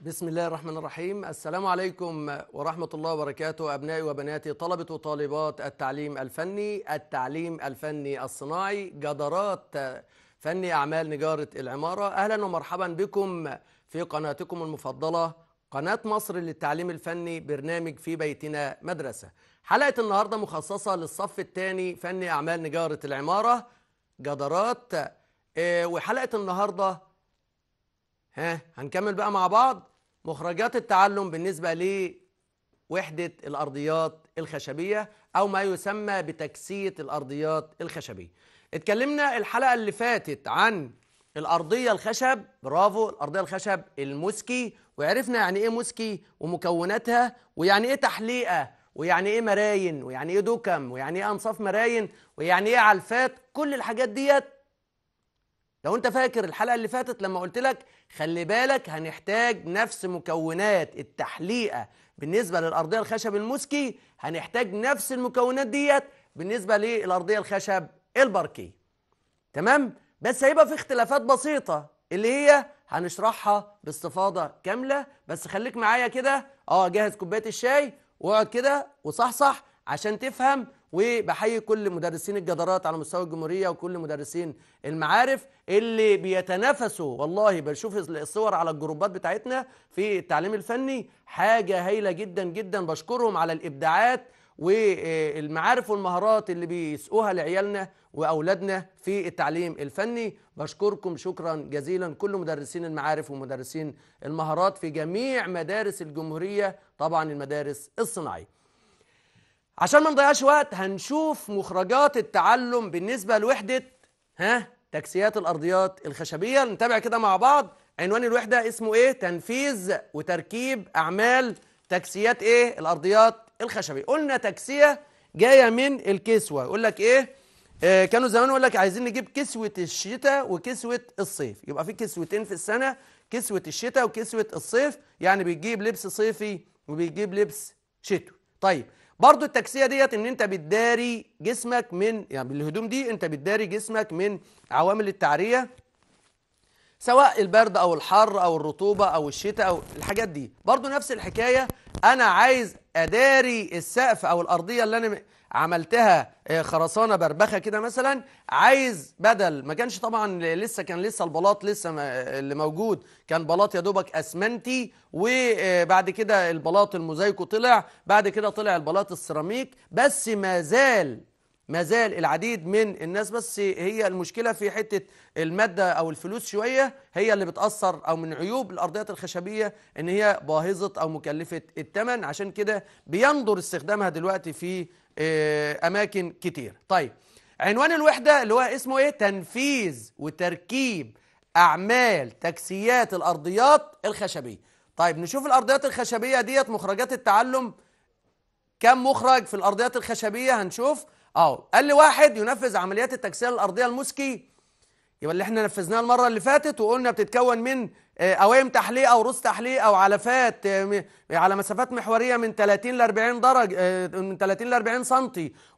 بسم الله الرحمن الرحيم السلام عليكم ورحمة الله وبركاته أبنائي وبناتي طلبة وطالبات التعليم الفني التعليم الفني الصناعي جدارات فني أعمال نجارة العمارة أهلا ومرحبا بكم في قناتكم المفضلة قناة مصر للتعليم الفني برنامج في بيتنا مدرسة حلقة النهاردة مخصصة للصف الثاني فني أعمال نجارة العمارة جدارات آه، وحلقة النهاردة ها هنكمل بقى مع بعض مخرجات التعلم بالنسبة لوحدة الأرضيات الخشبية أو ما يسمى بتكسية الأرضيات الخشبية اتكلمنا الحلقة اللي فاتت عن الأرضية الخشب برافو الأرضية الخشب المسكي وعرفنا يعني إيه مسكي ومكوناتها ويعني إيه تحليقة ويعني إيه مراين ويعني إيه دكم ويعني إيه أنصاف مراين ويعني إيه علفات كل الحاجات ديت لو أنت فاكر الحلقة اللي فاتت لما قلت لك خلي بالك هنحتاج نفس مكونات التحليقه بالنسبه للارضيه الخشب المسكي هنحتاج نفس المكونات ديت بالنسبه للارضيه الخشب البركي تمام بس هيبقى في اختلافات بسيطه اللي هي هنشرحها باستفاضه كامله بس خليك معايا كده اه جهز كوبايه الشاي واقعد كده وصحصح عشان تفهم وبحيي كل مدرسين الجدارات على مستوى الجمهورية وكل مدرسين المعارف اللي بيتنافسوا والله بشوف الصور على الجروبات بتاعتنا في التعليم الفني حاجة هايلة جدا جدا بشكرهم على الإبداعات والمعارف والمهارات اللي بيسقوها لعيالنا واولادنا في التعليم الفني بشكركم شكرا جزيلا كل مدرسين المعارف ومدرسين المهارات في جميع مدارس الجمهوريه طبعا المدارس الصناعيه عشان ما نضيعش وقت هنشوف مخرجات التعلم بالنسبة لوحدة ها تكسيات الأرضيات الخشبية نتابع كده مع بعض عنوان الوحدة اسمه ايه تنفيذ وتركيب أعمال تكسيات ايه الأرضيات الخشبية قلنا تكسية جاية من الكسوة يقول لك ايه آه كانوا زمان يقول لك عايزين نجيب كسوة الشتاء وكسوة الصيف يبقى في كسوتين في السنة كسوة الشتاء وكسوة الصيف يعني بيجيب لبس صيفي وبيجيب لبس شتوي طيب برضو التكسيه ديت ان انت بتداري جسمك من يعني بالهدوم دي انت بتداري جسمك من عوامل التعريه سواء البرد او الحر او الرطوبه او الشتاء او الحاجات دي برضو نفس الحكايه انا عايز اداري السقف او الارضيه اللي انا عملتها آه، خرسانه بربخه كده مثلا عايز بدل ما كانش طبعا لسه كان لسه البلاط لسه اللي موجود كان بلاط يا دوبك اسمنتي وبعد آه، كده البلاط الموزايكو طلع بعد كده طلع البلاط السيراميك بس ما زال ما زال العديد من الناس بس هي المشكله في حته الماده او الفلوس شويه هي اللي بتاثر او من عيوب الارضيات الخشبيه ان هي باهظه او مكلفه الثمن عشان كده بيندر استخدامها دلوقتي في آه، اماكن كتير طيب عنوان الوحده اللي هو اسمه ايه تنفيذ وتركيب اعمال تكسيات الارضيات الخشبيه طيب نشوف الارضيات الخشبيه ديت مخرجات التعلم كم مخرج في الارضيات الخشبيه هنشوف اه قال لي واحد ينفذ عمليات التكسير الأرضية المسكي يبقى اللي احنا نفذناها المرة اللي فاتت وقلنا بتتكون من قوائم آه، تحليق أو رؤوس تحليق أو علفات آه، على مسافات محورية من 30 ل 40 درجة آه، من 30 ل 40 سم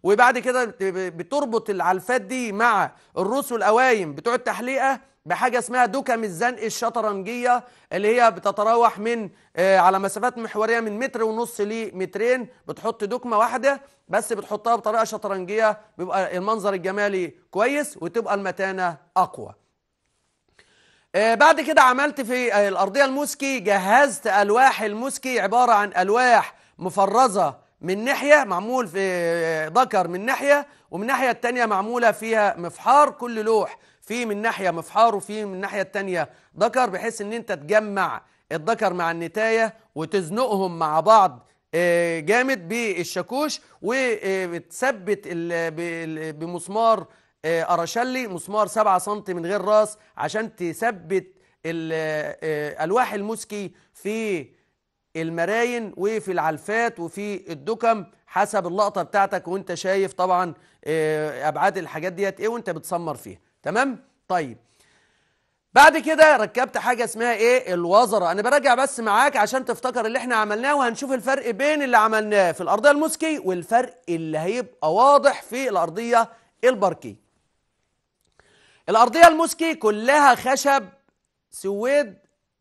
وبعد كده بتربط العلفات دي مع الرؤوس والقوايم بتوع التحليقة بحاجه اسمها دكم الزنق الشطرنجيه اللي هي بتتراوح من آه، على مسافات محوريه من متر ونص لمترين بتحط دكمه واحده بس بتحطها بطريقه شطرنجيه بيبقى المنظر الجمالي كويس وتبقى المتانه اقوى آه، بعد كده عملت في آه، الارضيه الموسكي جهزت الواح الموسكي عباره عن الواح مفرزه من ناحية معمول في ذكر من ناحية ومن ناحية التانية معمولة فيها مفحار كل لوح في من ناحية مفحار وفي من الناحية التانية ذكر بحيث ان انت تجمع الذكر مع النتاية وتزنقهم مع بعض آه، جامد بالشاكوش وتثبت بمسمار آه، أرشلي مسمار 7 سم من غير راس عشان تثبت آه، الواح المسكي في المراين وفي العلفات وفي الدكم حسب اللقطه بتاعتك وانت شايف طبعا ابعاد الحاجات ديت ايه وانت بتسمر فيها تمام طيب بعد كده ركبت حاجه اسمها ايه الوزره انا براجع بس معاك عشان تفتكر اللي احنا عملناه وهنشوف الفرق بين اللي عملناه في الارضيه المسكي والفرق اللي هيبقى واضح في الارضيه البركي الارضيه المسكي كلها خشب سويد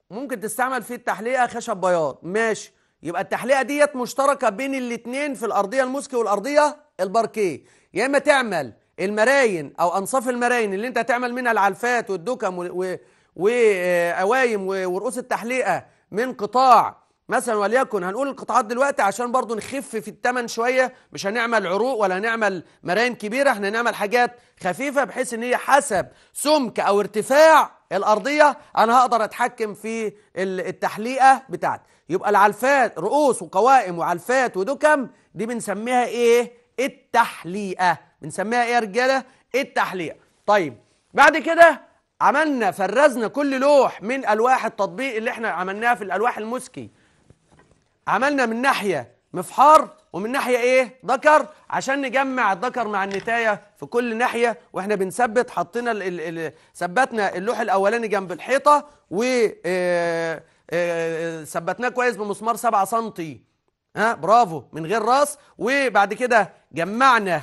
ممكن تستعمل في التحليقه خشب بياض ماشي يبقى التحليقه ديت مشتركه بين الاثنين في الارضيه المسكي والارضيه البركي يا اما تعمل المراين او انصاف المراين اللي انت هتعمل منها العلفات والدكم وقوايم ورؤوس التحليقه من قطاع مثلا وليكن هنقول القطاعات دلوقتي عشان برضو نخف في الثمن شويه مش هنعمل عروق ولا هنعمل مراين كبيره احنا هنعمل حاجات خفيفه بحيث ان هي حسب سمك او ارتفاع الارضيه انا هقدر اتحكم في التحليقه بتاعتي يبقى العلفات رؤوس وقوائم وعلفات ودكم دي بنسميها ايه التحليقه بنسميها ايه يا رجاله التحليق طيب بعد كده عملنا فرزنا كل لوح من الواح التطبيق اللي احنا عملناها في الالواح المسكي عملنا من ناحيه مفحار ومن ناحيه ايه ذكر عشان نجمع الذكر مع النتايه في كل ناحيه واحنا بنثبت حطينا ال ال ال ثبتنا اللوح الاولاني جنب الحيطه و آه، آه، آه، ثبتناه كويس بمسمار 7 سم ها برافو من غير راس وبعد كده جمعنا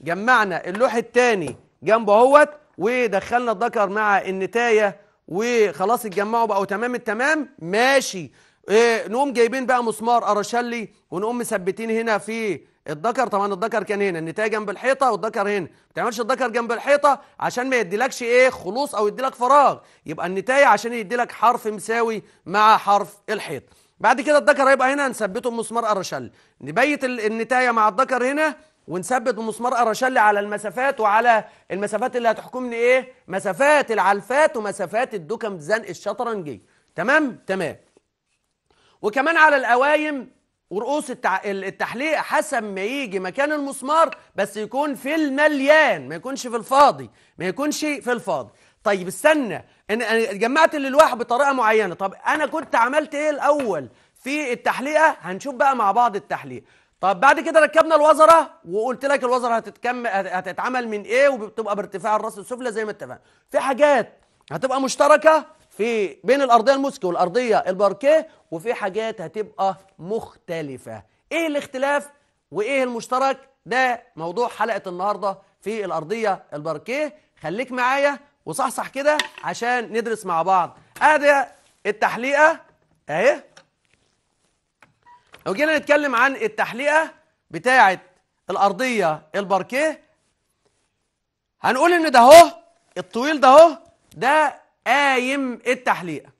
جمعنا اللوح الثاني جنبه اهوت ودخلنا الذكر مع النتايه وخلاص اتجمعوا بقوا تمام التمام ماشي إيه نقوم جايبين بقى مسمار ارشلي ونقوم مثبتين هنا في الذكر طبعا الذكر كان هنا النتايه جنب الحيطه والذكر هنا ما تعملش الذكر جنب الحيطه عشان ما يديلكش ايه خلوص او يديلك فراغ يبقى النتايه عشان يديلك حرف مساوي مع حرف الحيط بعد كده الذكر هيبقى هنا نثبته بمسمار اراشلي نبيت النتايه مع الذكر هنا ونثبت المسمار ارشل على المسافات وعلى المسافات اللي هتحكمني ايه مسافات العلفات ومسافات الدكم زنق الشطرنجي تمام تمام وكمان على الاوايم ورؤوس التع... التحليق حسب ما يجي مكان المسمار بس يكون في المليان ما يكونش في الفاضي ما يكونش في الفاضي طيب استنى انا جمعت الالواح بطريقه معينه طب انا كنت عملت ايه الاول في التحليقه هنشوف بقى مع بعض التحليقه طب بعد كده ركبنا الوزره وقلت لك الوزره هتتكمل هتتعمل من ايه وبتبقى بارتفاع الراس السفلى زي ما اتفقنا في حاجات هتبقى مشتركه في بين الارضيه الموسكي والارضيه الباركيه وفي حاجات هتبقى مختلفه ايه الاختلاف وايه المشترك ده موضوع حلقه النهارده في الارضيه الباركيه خليك معايا وصحصح كده عشان ندرس مع بعض ادي التحليقه اهي لو جينا نتكلم عن التحليقه بتاعه الارضيه الباركيه هنقول ان ده اهو الطويل ده اهو ده قايم التحليقه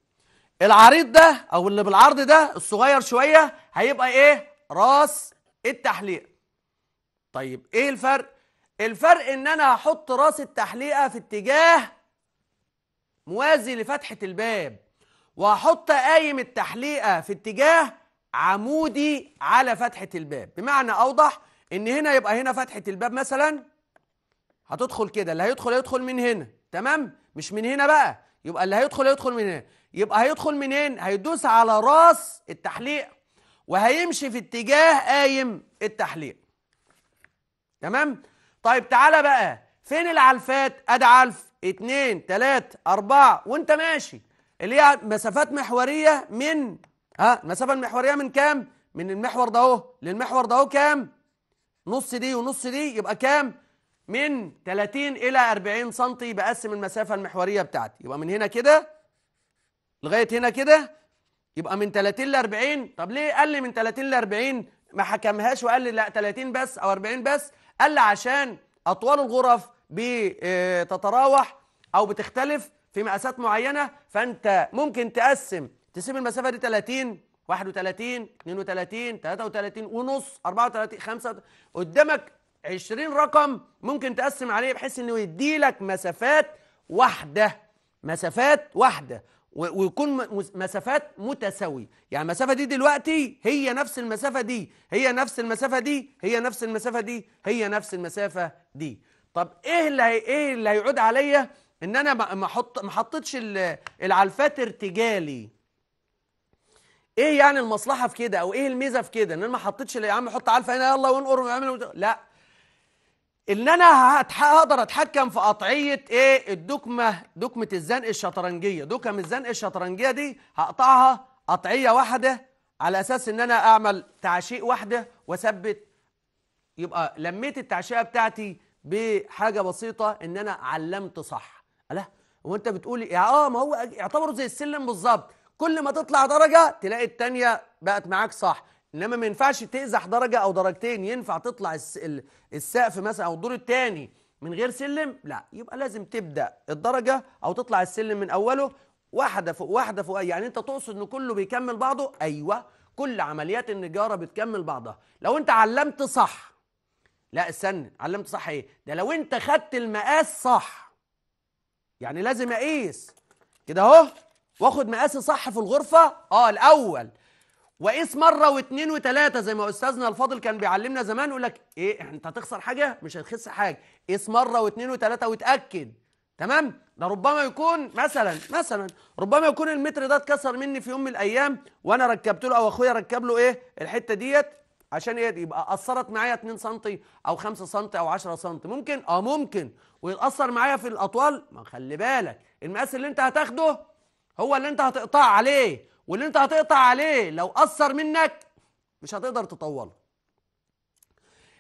العريض ده او اللي بالعرض ده الصغير شويه هيبقى ايه راس التحليقه طيب ايه الفرق الفرق ان انا هحط راس التحليقه في اتجاه موازي لفتحه الباب وهحط قايم التحليقه في اتجاه عمودي على فتحة الباب بمعنى أوضح إن هنا يبقى هنا فتحة الباب مثلا هتدخل كده اللي هيدخل هيدخل من هنا تمام مش من هنا بقى يبقى اللي هيدخل هيدخل من هنا يبقى هيدخل منين هيدوس على راس التحليق وهيمشي في اتجاه قايم التحليق تمام طيب تعالى بقى فين العلفات ادي علف اتنين تلات اربعة وانت ماشي اللي هي مسافات محورية من ها المسافة المحورية من كام؟ من المحور ده اهو للمحور ده اهو كام؟ نص دي ونص دي يبقى كام؟ من 30 إلى 40 سم بقسم المسافة المحورية بتاعتي يبقى من هنا كده لغاية هنا كده يبقى من 30 ل 40 طب ليه قال لي من 30 ل 40 ما حكمهاش وقال لي لا 30 بس أو 40 بس قال لي عشان أطوال الغرف بتتراوح آه، أو بتختلف في مقاسات معينة فأنت ممكن تقسم تسيب المسافه دي 30 31 32 33 ونص 34 5 قدامك 20 رقم ممكن تقسم عليه بحيث انه يديلك مسافات واحده مسافات واحده ويكون مسافات متساوية يعني المسافة دي دلوقتي هي نفس المسافة دي هي نفس المسافة دي هي نفس المسافة دي هي نفس المسافة دي طب ايه اللي ايه اللي هيعود عليا ان انا ما احط ما حطيتش العلفات ارتجالي ايه يعني المصلحه في كده او ايه الميزه في كده ان انا ما حطيتش يا عم حط علفه هنا يلا وانقر واعمل لا ان انا هقدر اتحكم في قطعيه ايه الدكمه دكمه الزنق الشطرنجيه دكم الزنق الشطرنجيه دي هقطعها قطعيه واحده على اساس ان انا اعمل تعشيق واحده واثبت يبقى لميت التعشيقه بتاعتي بحاجه بسيطه ان انا علمت صح الا هو انت بتقولي إيه؟ اه ما هو اعتبره زي السلم بالظبط كل ما تطلع درجة تلاقي التانية بقت معاك صح انما ما ينفعش تقزح درجة او درجتين ينفع تطلع السقف مثلا او الدور التاني من غير سلم لا يبقى لازم تبدأ الدرجة او تطلع السلم من اوله واحدة فوق واحدة فوق يعني انت تقصد ان كله بيكمل بعضه ايوه كل عمليات النجارة بتكمل بعضها لو انت علمت صح لا استنى علمت صح ايه ده لو انت خدت المقاس صح يعني لازم اقيس كده اهو واخد مقاسي صح في الغرفه اه الاول وقيس مره واتنين وتلاتة زي ما استاذنا الفاضل كان بيعلمنا زمان يقول لك ايه انت هتخسر حاجه مش هتخس حاجه قيس مره واتنين وتلاتة وتاكد تمام ده ربما يكون مثلا مثلا ربما يكون المتر ده اتكسر مني في يوم من الايام وانا ركبت له او اخويا ركب له ايه الحته ديت عشان ايه يبقى اثرت معايا 2 سم او 5 سم او 10 سم ممكن اه ممكن ويتاثر معايا في الاطوال ما خلي بالك المقاس اللي انت هتاخده هو اللي انت هتقطع عليه واللي انت هتقطع عليه لو قصر منك مش هتقدر تطوله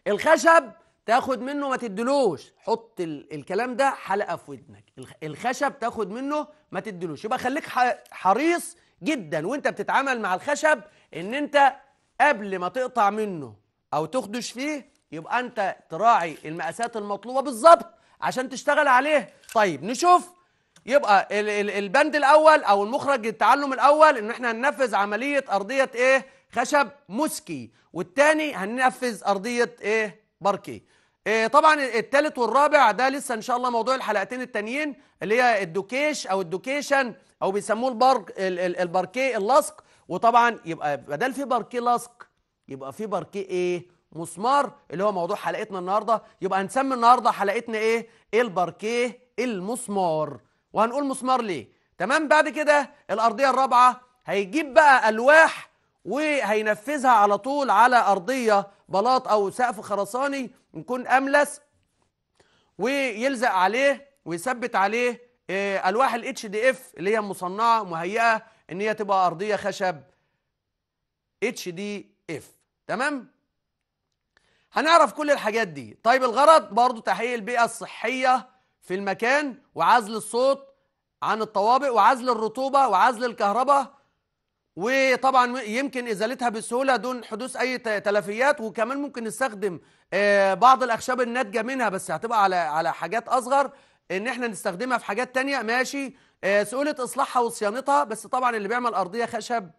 الخشب تاخد منه ما تدلوش حط الكلام ده حلقه في ودنك الخشب تاخد منه ما تدلوش يبقى خليك حريص جدا وانت بتتعامل مع الخشب ان انت قبل ما تقطع منه او تخدش فيه يبقى انت تراعي المقاسات المطلوبه بالظبط عشان تشتغل عليه طيب نشوف يبقى البند الاول او المخرج التعلم الاول ان احنا هننفذ عمليه ارضيه ايه خشب مسكي والتاني هننفذ ارضيه ايه باركي إيه طبعا الثالث والرابع ده لسه ان شاء الله موضوع الحلقتين التانيين اللي هي الدوكيش او الدوكيشن او بيسموه البرك الباركيه اللصق وطبعا يبقى بدل في باركيه لصق يبقى في باركيه ايه مسمار اللي هو موضوع حلقتنا النهارده يبقى هنسمي النهارده حلقتنا ايه الباركيه المسمار وهنقول مسمار ليه تمام بعد كده الارضيه الرابعه هيجيب بقى الواح وهينفذها على طول على ارضيه بلاط او سقف خرساني يكون املس ويلزق عليه ويثبت عليه آه، الواح الاتش دي اف اللي هي مصنعه مهيئه ان هي تبقى ارضيه خشب اتش دي اف تمام هنعرف كل الحاجات دي طيب الغرض برضو تحقيق البيئه الصحيه في المكان وعزل الصوت عن الطوابق وعزل الرطوبة وعزل الكهرباء وطبعا يمكن ازالتها بسهوله دون حدوث اي تلفيات وكمان ممكن نستخدم آه، بعض الاخشاب الناتجه منها بس هتبقى على على حاجات اصغر ان احنا نستخدمها في حاجات تانية ماشي آه، سهوله اصلاحها وصيانتها بس طبعا اللي بيعمل ارضيه خشب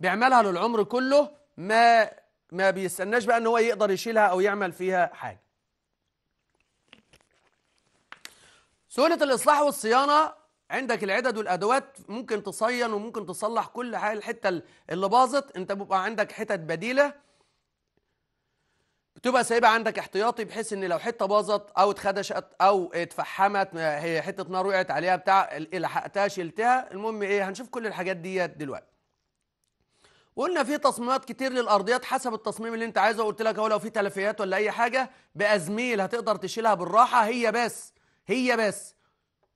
بيعملها للعمر كله ما ما بيستناش بقى ان هو يقدر يشيلها او يعمل فيها حاجه سهولة الإصلاح والصيانة عندك العدد والأدوات ممكن تصين وممكن تصلح كل حاجة الحتة اللي باظت أنت بيبقى عندك حتت بديلة بتبقى سايبها عندك احتياطي بحيث ان لو حته باظت او اتخدشت او اتفحمت هي حته نار وقعت عليها بتاع لحقتها شلتها المهم ايه هنشوف كل الحاجات ديت دلوقتي وقلنا في تصميمات كتير للارضيات حسب التصميم اللي انت عايزه قلت لك اهو لو في تلفيات ولا اي حاجه بازميل هتقدر تشيلها بالراحه هي بس هي بس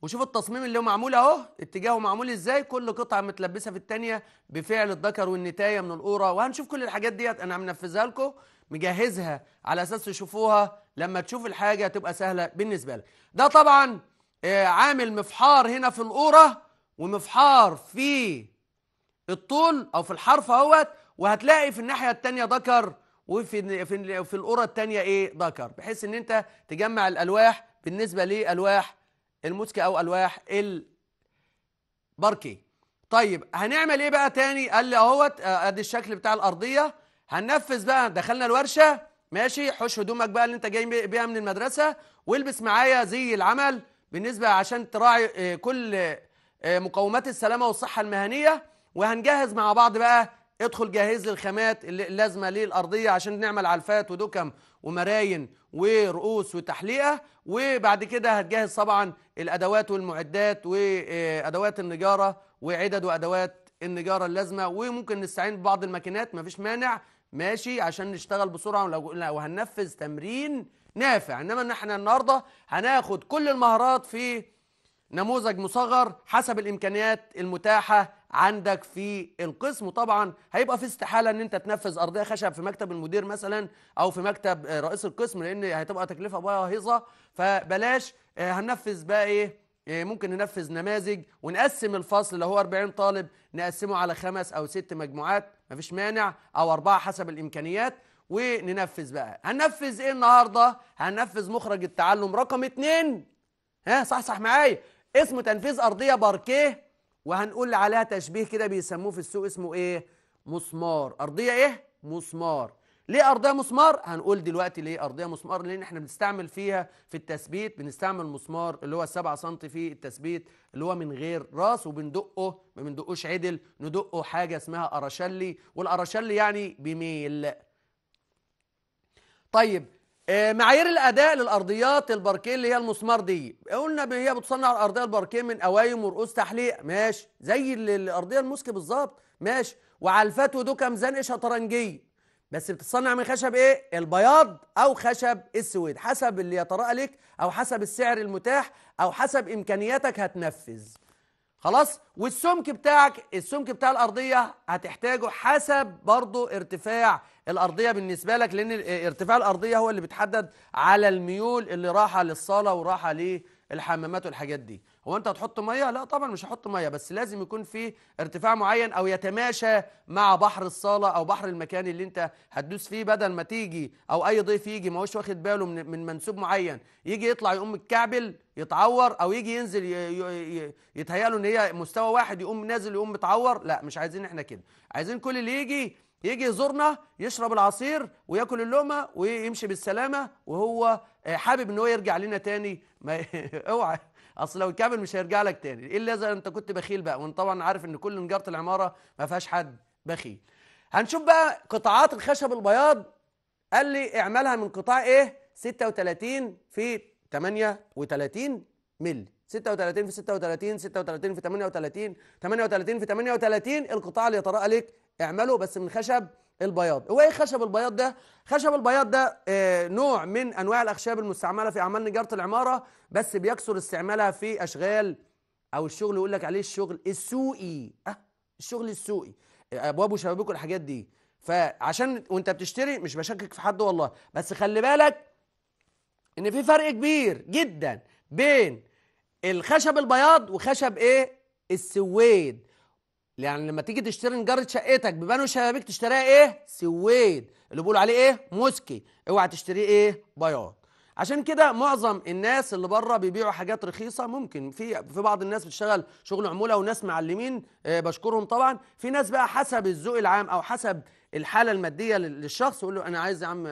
وشوف التصميم اللي هو معمول اهو اتجاهه معمول ازاي كل قطعه متلبسه في الثانيه بفعل الذكر والنتايه من القوره وهنشوف كل الحاجات ديت انا منفذها لكم مجهزها على اساس تشوفوها لما تشوف الحاجه تبقى سهله بالنسبه لك ده طبعا آه، عامل مفحار هنا في القوره ومفحار في الطول او في الحرف اهوت وهتلاقي في الناحيه الثانيه ذكر وفي في في القرى الثانيه ايه ذكر بحيث ان انت تجمع الالواح بالنسبة لألواح الموسكي أو ألواح الباركي طيب هنعمل إيه بقى تاني قال لي أهوت آه، أدي الشكل بتاع الأرضية هننفذ بقى دخلنا الورشة ماشي حش هدومك بقى اللي أنت جاي بيها من المدرسة والبس معايا زي العمل بالنسبة عشان تراعي آه، كل آه، مقومات السلامة والصحة المهنية وهنجهز مع بعض بقى ادخل لي الخامات اللازمه للارضيه عشان نعمل علفات ودكم ومراين ورؤوس وتحليقه وبعد كده هتجهز طبعا الادوات والمعدات وادوات آه، النجاره وعدد وادوات النجاره اللازمه وممكن نستعين ببعض الماكينات مفيش مانع ماشي عشان نشتغل بسرعه ولو هننفذ تمرين نافع انما ان احنا النهارده هناخد كل المهارات في نموذج مصغر حسب الامكانيات المتاحه عندك في القسم طبعا هيبقى في استحاله ان انت تنفذ ارضيه خشب في مكتب المدير مثلا او في مكتب آه، رئيس القسم لان هتبقى تكلفه باهظه فبلاش آه، هننفذ بقى ايه آه، ممكن ننفذ نماذج ونقسم الفصل اللي هو 40 طالب نقسمه على خمس او ست مجموعات مفيش مانع او اربعه حسب الامكانيات وننفذ بقى هننفذ ايه النهارده هننفذ مخرج التعلم رقم اتنين ها صح صح معايا اسمه تنفيذ ارضيه باركيه وهنقول عليها تشبيه كده بيسموه في السوق اسمه ايه مسمار ارضيه ايه مسمار ليه ارضيه مسمار هنقول دلوقتي ليه ارضيه مسمار لان احنا بنستعمل فيها في التثبيت بنستعمل مسمار اللي هو 7 سم في التثبيت اللي هو من غير راس وبندقه ما بندقوش عدل ندقه حاجه اسمها اراشلي والاراشلي يعني بميل طيب آه، معايير الاداء للارضيات الباركيه اللي هي المسمار دي قلنا هي بتصنع الارضيه الباركيه من قوايم ورؤوس تحليق ماشي زي الارضيه المسك بالظبط ماشي وعلى وعلفات ودكم زنق شطرنجيه بس بتتصنع من خشب ايه البياض او خشب السويد حسب اللي يتراءى لك او حسب السعر المتاح او حسب امكانياتك هتنفذ خلاص والسمك بتاعك السمك بتاع الارضيه هتحتاجه حسب برضو ارتفاع الارضيه بالنسبه لك لان ارتفاع الارضيه هو اللي بيتحدد على الميول اللي راحه للصاله وراحه للحمامات والحاجات دي هو انت هتحط ميه لا طبعا مش هحط ميه بس لازم يكون في ارتفاع معين او يتماشى مع بحر الصاله او بحر المكان اللي انت هتدوس فيه بدل ما تيجي او اي ضيف يجي ما هوش واخد باله من, من منسوب معين يجي يطلع يقوم متكعبل يتعور او يجي ينزل يتهيأ له ان هي مستوى واحد يقوم نازل يقوم متعور لا مش عايزين احنا كده عايزين كل اللي يجي يجي يزورنا يشرب العصير وياكل اللقمه ويمشي بالسلامه وهو حابب ان هو يرجع لنا تاني ما اوعى اصل لو كمل مش هيرجع لك تاني ايه اللي اذا انت كنت بخيل بقى وانت طبعا عارف ان كل نجاره العماره ما فيهاش حد بخيل هنشوف بقى قطاعات الخشب البياض قال لي اعملها من قطاع ايه 36 في 38 مللي 36 في 36 36 في 38 38 في 38 القطاع اللي يتراءى لك اعمله بس من خشب البياض هو ايه خشب البياض ده خشب البياض ده آه، نوع من انواع الاخشاب المستعمله في اعمال نجاره العماره بس بيكثر استعمالها في اشغال او الشغل يقول لك عليه الشغل السوقي اه الشغل السوقي آه، ابواب وشبابيك والحاجات دي فعشان وانت بتشتري مش بشكك في حد والله بس خلي بالك ان في فرق كبير جدا بين الخشب البياض وخشب ايه السويد يعني لما تيجي تشتري نجارة شقتك ببان شبابيك تشتريها ايه؟ سويد اللي بيقولوا عليه ايه؟ موسكي اوعى تشتريه ايه؟ بياض عشان كده معظم الناس اللي بره بيبيعوا حاجات رخيصه ممكن في في بعض الناس بتشتغل شغل عموله وناس معلمين آه، بشكرهم طبعا في ناس بقى حسب الذوق العام او حسب الحاله الماديه للشخص يقول له انا عايز يا عم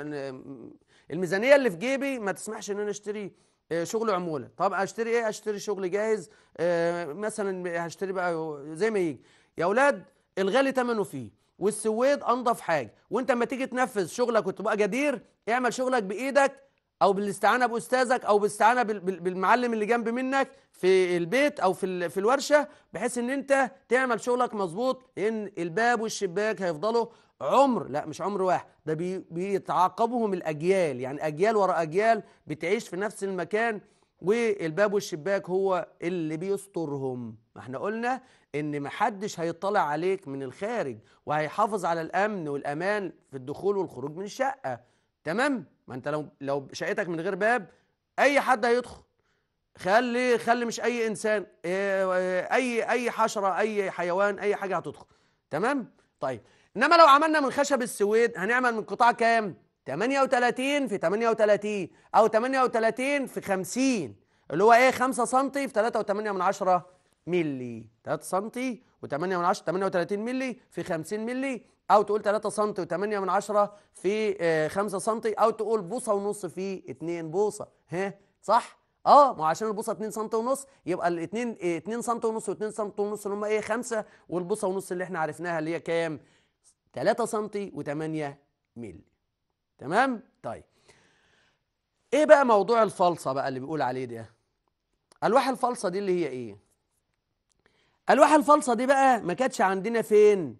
الميزانيه اللي في جيبي ما تسمحش ان انا اشتري آه، شغل عموله طب اشتري ايه اشتري شغل جاهز آه، مثلا هشتري بقى زي ما يجي يا اولاد الغالي ثمنه فيه والسويد انضف حاجه وانت لما تيجي تنفذ شغلك وتبقى جدير اعمل شغلك بايدك او بالاستعانه باستاذك او بالاستعانه بالمعلم اللي جنب منك في البيت او في في الورشه بحيث ان انت تعمل شغلك مظبوط لان الباب والشباك هيفضلوا عمر لا مش عمر واحد ده بيتعاقبهم الاجيال يعني اجيال ورا اجيال بتعيش في نفس المكان والباب والشباك هو اللي بيسترهم ما احنا قلنا ان محدش هيطلع عليك من الخارج وهيحافظ على الامن والامان في الدخول والخروج من الشقه تمام ما انت لو لو شقتك من غير باب اي حد هيدخل خلي خلي مش اي انسان آه، آه، اي اي حشره اي حيوان اي حاجه هتدخل تمام طيب انما لو عملنا من خشب السويد هنعمل من قطاع كام 38 في 38 او 38 في 50 اللي هو ايه 5 سم في 3.8 من 10 ملي 3 سم و8 من 10 38 ملي في 50 ملي او تقول 3 سم و8 من 10 في 5 آه، سم او تقول بوصه ونص في 2 بوصه ها صح اه ما عشان البوصه 2 سم ونص يبقى الاثنين 2 سم ونص و2 سم ونص اللي هم ايه 5 والبوصه ونص اللي احنا عرفناها اللي هي كام 3 سم و8 ملي تمام طيب ايه بقى موضوع الفلصه بقى اللي بيقول عليه ده الواح الفلصه دي اللي هي ايه الواح الفلصه دي بقى ما كانتش عندنا فين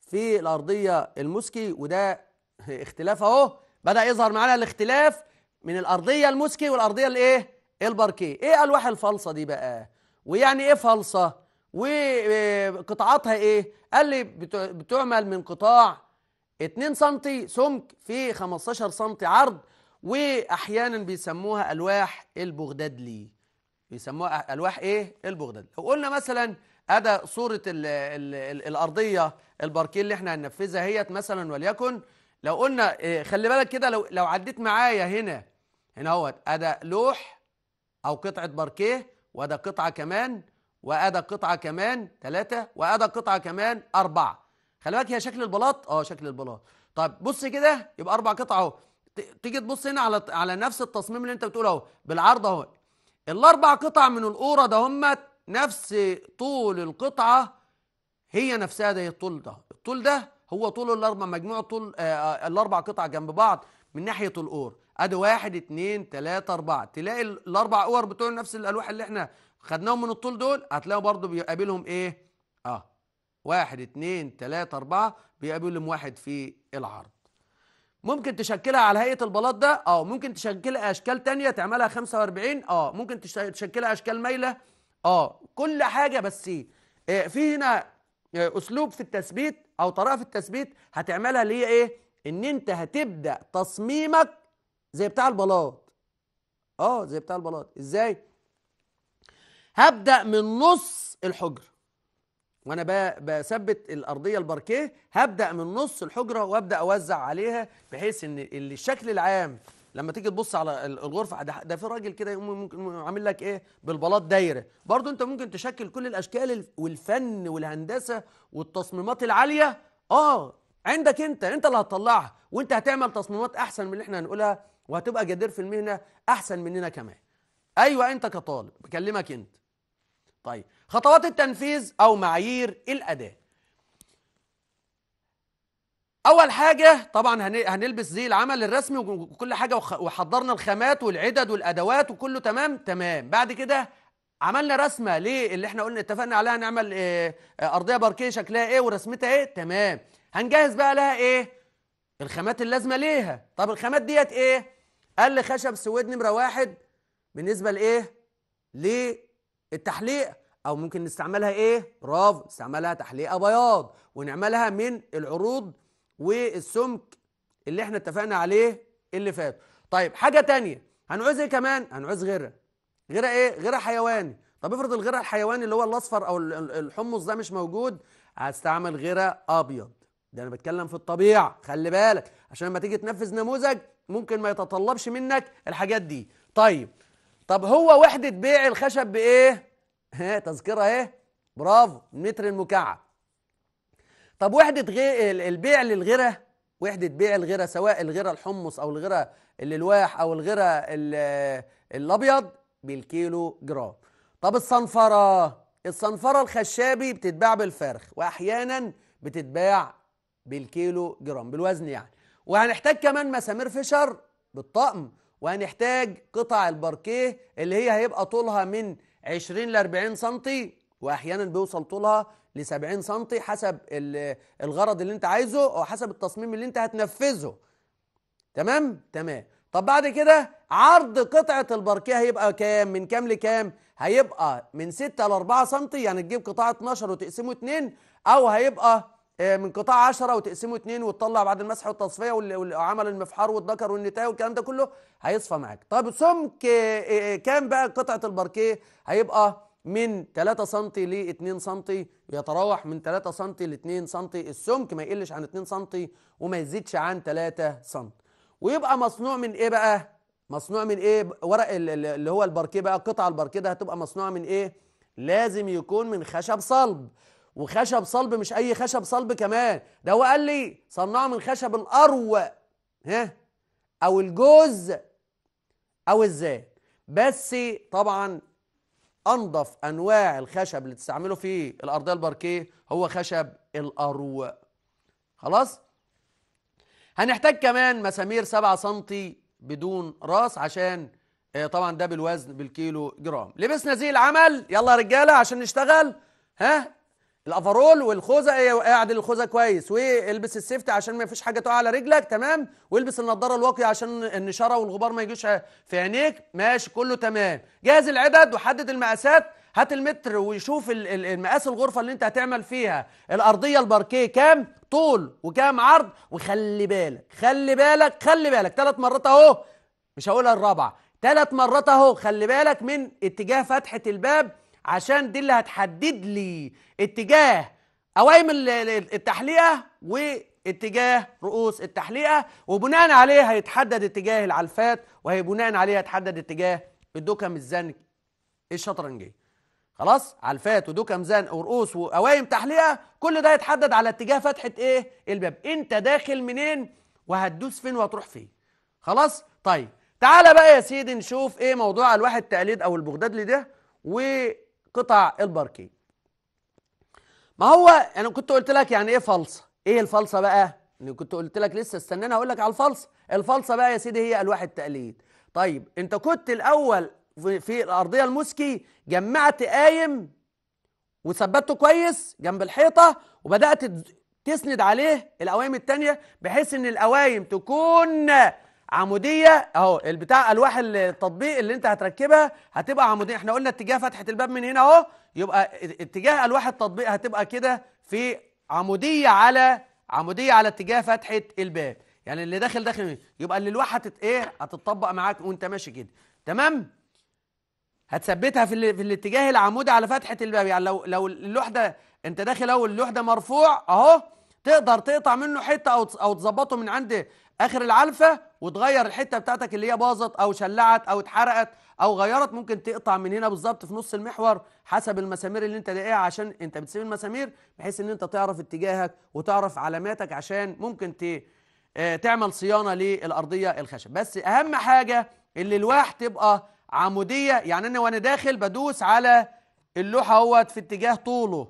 في الارضيه المسكي وده اختلاف اهو بدا يظهر معانا الاختلاف من الارضيه المسكي والارضيه الايه الباركي ايه الواح الفلصه دي بقى ويعني ايه فلصه وقطاعاتها ايه قال لي بتعمل من قطاع 2 سم سمك في 15 سم عرض واحيانا بيسموها الواح البغدادلي بيسموها الواح ايه البغدادلي لو قلنا مثلا ادى صوره الـ الـ الـ الارضيه الباركيه اللي احنا هننفذها هيت مثلا وليكن لو قلنا آه، خلي بالك كده لو لو عديت معايا هنا هنا اهوت ادى لوح او قطعه باركيه وادى قطعه كمان وادى قطعه كمان ثلاثه وادى قطعه كمان اربعه خلي بالك هي شكل البلاط اه شكل البلاط طب بص كده يبقى اربع قطع اهو تيجي تبص هنا على على نفس التصميم اللي انت بتقول اهو بالعرض اهو الاربع قطع من القوره ده همت نفس طول القطعة هي نفسها ده الطول ده الطول ده هو طول الأربع مجموع طول آه،, آه الأربع قطع جنب بعض من ناحية الأور أدي واحد اتنين تلاتة أربعة تلاقي الأربع أور بتوع نفس الألواح اللي احنا خدناهم من الطول دول هتلاقوا برضو بيقابلهم إيه؟ آه واحد اتنين تلاتة أربعة بيقابلهم واحد في العرض ممكن تشكلها على هيئه البلاط ده اه ممكن تشكلها اشكال تانية تعملها 45 اه ممكن تشكلها اشكال مايله اه كل حاجه بس إيه في هنا إيه اسلوب في التثبيت او طريقه في التثبيت هتعملها اللي هي ايه ان انت هتبدا تصميمك زي بتاع البلاط اه زي بتاع البلاط ازاي هبدا من نص الحجره وانا بثبت الارضيه الباركيه هبدا من نص الحجره وابدا اوزع عليها بحيث ان الشكل العام لما تيجي تبص على الغرفه ده في راجل كده ممكن عامل لك ايه بالبلاط دايره برضو انت ممكن تشكل كل الاشكال والفن والهندسه والتصميمات العاليه اه عندك انت انت اللي هتطلعها وانت هتعمل تصميمات احسن من اللي احنا هنقولها وهتبقى جدير في المهنه احسن مننا كمان ايوه انت كطالب بكلمك انت طيب خطوات التنفيذ او معايير الاداء اول حاجه طبعا هنلبس زي العمل الرسمي وكل حاجه وحضرنا الخامات والعدد والادوات وكله تمام تمام بعد كده عملنا رسمه ليه اللي احنا قلنا اتفقنا عليها نعمل إيه ارضيه باركيه شكلها ايه ورسمتها ايه تمام هنجهز بقى لها ايه الخامات اللازمه ليها طب الخامات ديت ايه قال خشب سويد نمره واحد بالنسبه لايه للتحليق او ممكن نستعملها ايه برافو نستعملها تحليقه بياض ونعملها من العروض والسمك اللي احنا اتفقنا عليه اللي فات طيب حاجه تانية هنعوز ايه كمان هنعوز غيره غيره ايه غيره حيواني طب افرض الغيره الحيواني اللي هو الاصفر او الحمص ده مش موجود هستعمل غيره ابيض ده انا بتكلم في الطبيعه خلي بالك عشان لما تيجي تنفذ نموذج ممكن ما يتطلبش منك الحاجات دي طيب طب هو وحده بيع الخشب بايه ها تذكره ايه برافو متر المكعب طب وحده غي... البيع للغيره وحده بيع الغيره سواء الغيره الحمص او الغيره الالواح او الغيره الابيض بالكيلو جرام طب الصنفره الصنفره الخشابي بتتباع بالفرخ واحيانا بتتباع بالكيلو جرام بالوزن يعني وهنحتاج كمان مسامير فيشر بالطقم وهنحتاج قطع الباركيه اللي هي هيبقى طولها من 20 ل 40 سم واحيانا بيوصل طولها ل 70 سم حسب الغرض اللي انت عايزه او حسب التصميم اللي انت هتنفذه تمام تمام طب بعد كده عرض قطعه البركيه هيبقى كام من كام لكام هيبقى من 6 ل 4 سم يعني تجيب قطاع 12 وتقسمه 2 او هيبقى آه، من قطاع 10 وتقسمه 2 وتطلع بعد المسح والتصفيه وعمل المفحار والدكر والنتايه والكلام ده كله هيصفى معاك طب سمك آه، آه، كام بقى قطعه الباركيه هيبقى من 3 سم ل 2 سم يتراوح من 3 سم ل 2 سم السمك ما يقلش عن 2 سم وما يزيدش عن 3 سم ويبقى مصنوع من ايه بقى مصنوع من ايه ورق اللي هو الباركيه بقى قطع الباركيه ده هتبقى مصنوعه من ايه لازم يكون من خشب صلب وخشب صلب مش اي خشب صلب كمان ده هو قال لي صنعه من خشب الاروى ها او الجوز او الزيت بس طبعا انضف انواع الخشب اللي تستعمله في الارضيه الباركيه هو خشب الاروى خلاص هنحتاج كمان مسامير 7 سم بدون راس عشان آه، طبعا ده بالوزن بالكيلو جرام لبسنا زي العمل يلا يا رجاله عشان نشتغل ها الافرول والخوذه ايه، قاعد الخوذه كويس والبس السيفتي عشان ما فيش حاجه تقع على رجلك تمام والبس النضاره الواقيه عشان النشاره والغبار ما يجيش في عينيك ماشي كله تمام جهز العدد وحدد المقاسات هات المتر وشوف المقاس الغرفه اللي انت هتعمل فيها الارضيه الباركيه كام طول وكام عرض وخلي بالك خلي بالك خلي بالك ثلاث مرات اهو مش هقولها الرابعه ثلاث مرات اهو خلي بالك من اتجاه فتحه الباب عشان دي اللي هتحدد لي اتجاه قوائم التحليقه واتجاه رؤوس التحليقه وبناء عليه هيتحدد اتجاه العلفات وهي بناء عليه هيتحدد اتجاه الدكم الزنك الشطرنجيه خلاص علفات ودكم زنق ورؤوس وقوائم تحليقه كل ده يتحدد على اتجاه فتحه ايه الباب انت داخل منين وهتدوس فين وهتروح فين خلاص طيب تعالى بقى يا سيدي نشوف ايه موضوع الواحد تقليد او البغداد ده و قطع الباركي ما هو انا كنت قلت لك يعني ايه فلصه ايه الفلصه بقى اللي كنت قلت لك لسه استناني اقول لك على الفلصه الفلصه بقى يا سيدي هي الواح التقليد طيب انت كنت الاول في الارضيه المسكي جمعت قايم وثبته كويس جنب الحيطه وبدات تسند عليه الاوايم التانية بحيث ان الاوايم تكون عموديه اهو البتاع الواح التطبيق اللي انت هتركبها هتبقى عموديه احنا قلنا اتجاه فتحه الباب من هنا اهو يبقى اتجاه الواح التطبيق هتبقى كده في عموديه على عموديه على اتجاه فتحه الباب يعني اللي داخل داخل يبقى اللي الواح هتت ايه هتتطبق معاك وانت ماشي كده تمام هتثبتها في, ال... في الاتجاه العمودي على فتحه الباب يعني لو لو اللوحده انت داخل اهو اللوحده مرفوع اهو تقدر تقطع منه حته او او تظبطه من عند اخر العلفه وتغير الحته بتاعتك اللي هي باظت او شلعت او اتحرقت او غيرت ممكن تقطع من هنا بالظبط في نص المحور حسب المسامير اللي انت دقيقها عشان انت بتسيب المسامير بحيث ان انت تعرف اتجاهك وتعرف علاماتك عشان ممكن ت... آه، تعمل صيانه للارضيه الخشب بس اهم حاجه اللي الواح تبقى عموديه يعني انا وانا داخل بدوس على اللوحه اهوت في اتجاه طوله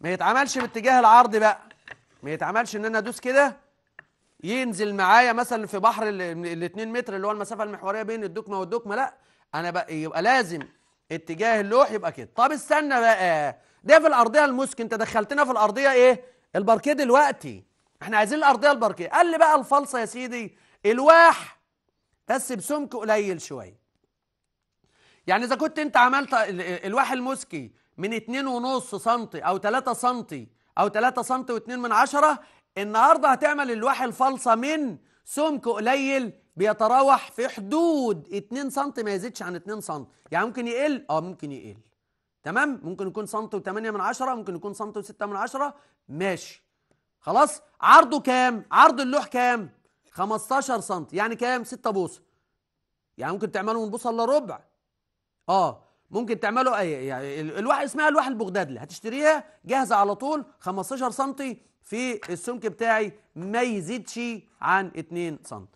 ما يتعملش باتجاه العرض بقى ما يتعملش ان انا ادوس كده ينزل معايا مثلا في بحر ال 2 متر اللي هو المسافه المحوريه بين الدكمه والدكمه لا انا بقى يبقى لازم اتجاه اللوح يبقى كده طب استنى بقى ده في الارضيه المسك انت دخلتنا في الارضيه ايه الباركيه دلوقتي احنا عايزين الارضيه الباركيه قال لي بقى الفلصه يا سيدي الواح بس بسمك قليل شويه يعني اذا كنت انت عملت الواح المسكي من 2.5 سم او 3 سم او 3 سم و2 من عشرة النهارده هتعمل الواح الفالصه من سمك قليل بيتراوح في حدود 2 سم ما يزيدش عن 2 سم يعني ممكن يقل اه ممكن يقل تمام ممكن يكون سم و8 من عشرة ممكن يكون سم و6 من عشرة ماشي خلاص عرضه كام عرض اللوح كام 15 سم يعني كام 6 بوصه يعني ممكن تعمله من بوصه الا ربع اه ممكن تعمله اي آه، يعني الواح اسمها الواح البغدادلي هتشتريها جاهزه على طول 15 سم في السمك بتاعي ما يزيدش عن 2 سم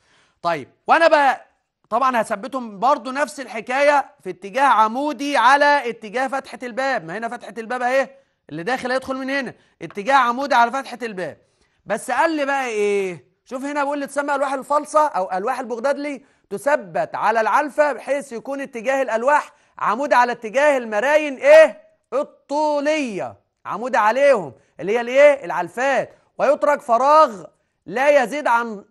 طيب وانا بقى طبعا هثبتهم برضو نفس الحكاية في اتجاه عمودي على اتجاه فتحة الباب ما هنا فتحة الباب اهي اللي داخل هيدخل من هنا اتجاه عمودي على فتحة الباب بس قال لي بقى ايه شوف هنا بيقول لي تسمى الواح الفالصة او الواح البغدادلي تثبت على العلفة بحيث يكون اتجاه الالواح عمود على اتجاه المراين ايه الطولية عمود عليهم اللي هي الايه العلفات ويترك فراغ لا يزيد عن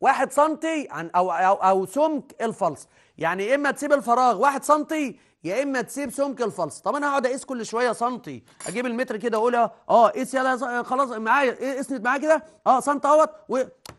واحد سنتي عن أو, أو, أو سمك الفلس يعني يا إما تسيب الفراغ واحد سنتي يا إما تسيب سمك الفلس طب أنا هقعد أقيس كل شوية سنتي أجيب المتر كده أقول أه قيس يلا خلاص معايا إيه، اسند معايا كده أه سنت أهوت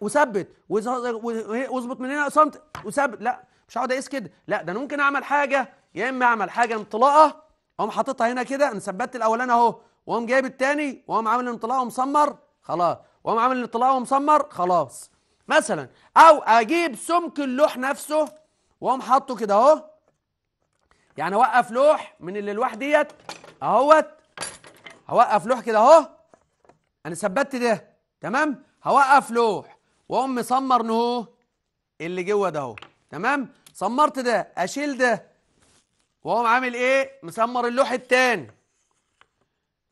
وثبت واظبط إيه، من هنا سنت وثبت لا مش هقعد أقيس كده لا ده أنا ممكن أعمل حاجة يا إما أعمل حاجة انطلاقة أقوم حاططها هنا كده أنا ثبتت الأولاني أهو وقام جايب التاني وقام عامل الانطلاق ومسمر خلاص وقام عامل الانطلاق ومسمر خلاص مثلا او اجيب سمك اللوح نفسه واقوم حاطه كده اهو يعني اوقف لوح من اللي الواح ديت اهوت هوقف لوح كده اهو انا ثبتت ده تمام هوقف لوح واقوم مسمر نهو اللي جوه ده اهو تمام سمرت ده اشيل ده واقوم عامل ايه مسمر اللوح التاني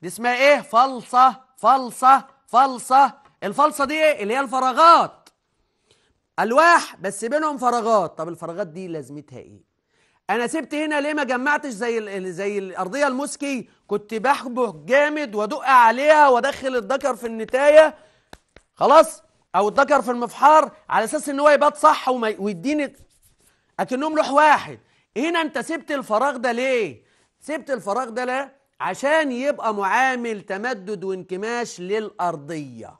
دي اسمها ايه فلصه فلصه فلصه الفلصه دي ايه اللي هي الفراغات الواح بس بينهم فراغات طب الفراغات دي لازمتها ايه انا سبت هنا ليه ما جمعتش زي زي الارضيه المسكي كنت بحبه جامد وادق عليها وادخل الذكر في النتايه خلاص او الذكر في المفحار على اساس ان هو يبات صح ويديني اكنهم لوح واحد هنا انت سبت الفراغ ده ليه سبت الفراغ ده لا عشان يبقى معامل تمدد وانكماش للأرضية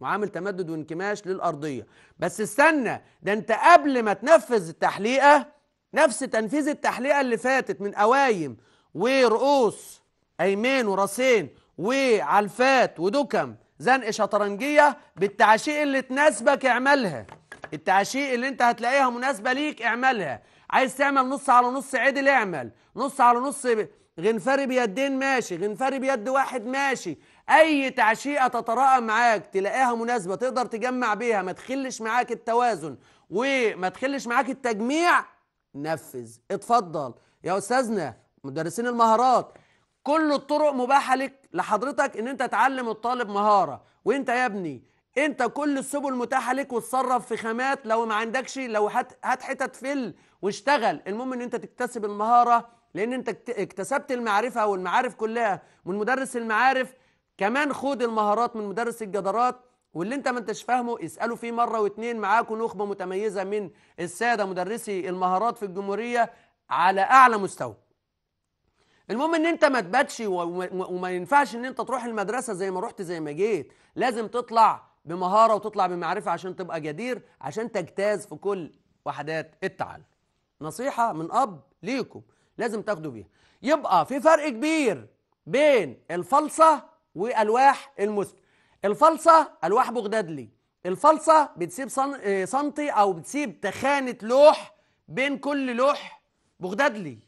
معامل تمدد وانكماش للأرضية بس استنى ده انت قبل ما تنفذ التحليقة نفس تنفيذ التحليقة اللي فاتت من قوايم ورؤوس أيمان وراسين وعلفات ودكم زنق شطرنجية بالتعشيق اللي تناسبك اعملها التعشيق اللي انت هتلاقيها مناسبة ليك اعملها عايز تعمل نص على نص عدل اعمل نص على نص ب... غنفري بيدين ماشي غنفري بيد واحد ماشي اي تعشيقه تتراءى معاك تلاقيها مناسبه تقدر تجمع بيها ما تخلش معاك التوازن وما تخلش معاك التجميع نفذ اتفضل يا استاذنا مدرسين المهارات كل الطرق مباحه لك لحضرتك ان انت تعلم الطالب مهاره وانت يا ابني انت كل السبل متاحه لك وتصرف في خامات لو ما عندكش لو هات هات حتت فل واشتغل المهم ان انت تكتسب المهاره لان انت اكتسبت المعرفه والمعارف كلها من مدرس المعارف كمان خد المهارات من مدرس الجدارات واللي انت ما انتش فاهمه اساله فيه مره واتنين معاكم نخبه متميزه من الساده مدرسي المهارات في الجمهوريه على اعلى مستوى المهم ان انت ما تباتش وما ينفعش ان انت تروح المدرسه زي ما رحت زي ما جيت لازم تطلع بمهاره وتطلع بمعرفه عشان تبقى جدير عشان تجتاز في كل وحدات التعلم نصيحه من اب ليكم لازم تاخدوا بيها يبقى في فرق كبير بين الفلصة والواح المسك الفلصة الواح بغدادلي الفلصة بتسيب سنتي آه، او بتسيب تخانة لوح بين كل لوح بغدادلي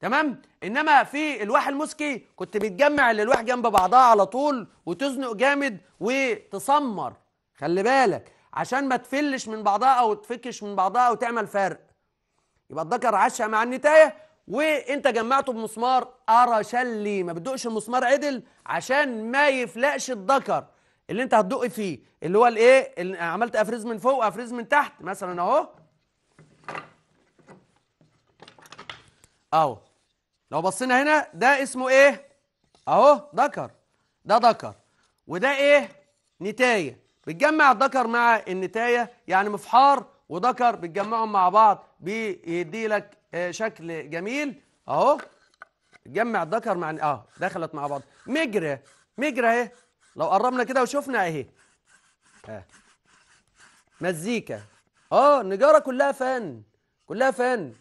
تمام انما في الواح المسكي كنت بتجمع الالواح جنب بعضها على طول وتزنق جامد وتسمر خلي بالك عشان ما تفلش من بعضها او تفكش من بعضها او تعمل فرق يبقى الذكر عشاء مع النتايه وانت جمعته بمسمار ارشلي ما بتدقش المسمار عدل عشان ما يفلقش الذكر اللي انت هتدق فيه اللي هو الايه عملت افريز من فوق افريز من تحت مثلا اهو اهو لو بصينا هنا ده اسمه ايه اهو ذكر ده ذكر وده ايه نتايه بتجمع الذكر مع النتايه يعني مفحار وذكر بتجمعهم مع بعض بيدي لك آه، شكل جميل اهو جمع الذكر مع اه دخلت مع بعض مجرى مجرى اهي لو قربنا كده وشفنا اهي اه مزيكا اه النجاره كلها فن كلها فن